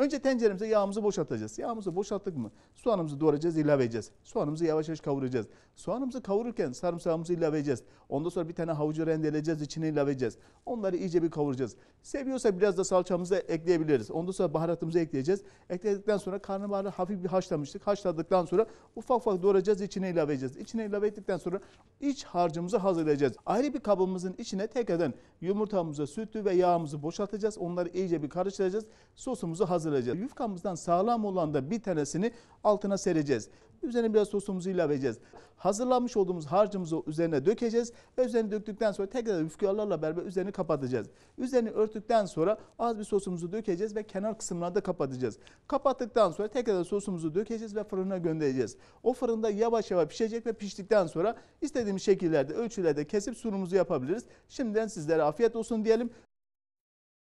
Önce tenceremize yağımızı boşaltacağız. Yağımızı boşalttık mı? Soğanımızı doğrayacağız, ilave edeceğiz. Soğanımızı yavaş yavaş kavuracağız. Soğanımızı kavururken sarımsağımızı ilave edeceğiz. Ondan sonra bir tane havucu rendeleyeceğiz, içine ilave edeceğiz. Onları iyice bir kavuracağız. Seviyorsa biraz da salçamızı ekleyebiliriz. Ondan sonra baharatımızı ekleyeceğiz. Ekledikten sonra karnabaharı hafif bir haşlamıştık. Haşladıktan sonra ufak ufak doğrayacağız, içine ilave edeceğiz. İçine ilave ettikten sonra iç harcımızı hazırlayacağız. Ayrı bir kabımızın içine tekrardan yumurtamızı, sütü ve yağımızı boşaltacağız. Onları iyice bir karıştıracağız. Sosumuzu hazırlayacağız batıracağız. Yufkamızdan sağlam olan da bir tanesini altına sereceğiz. Üzerine biraz sosumuzu ilave edeceğiz. Hazırlanmış olduğumuz harcımızı üzerine dökeceğiz. Ve üzerine döktükten sonra tekrar yufkalarla beraber üzerini kapatacağız. Üzerini örttükten sonra az bir sosumuzu dökeceğiz ve kenar kısımlarını da kapatacağız. Kapattıktan sonra tekrar sosumuzu dökeceğiz ve fırına göndereceğiz. O fırında yavaş yavaş pişecek ve piştikten sonra istediğimiz şekillerde, ölçülerde kesip sunumuzu yapabiliriz. Şimdiden sizlere afiyet olsun diyelim.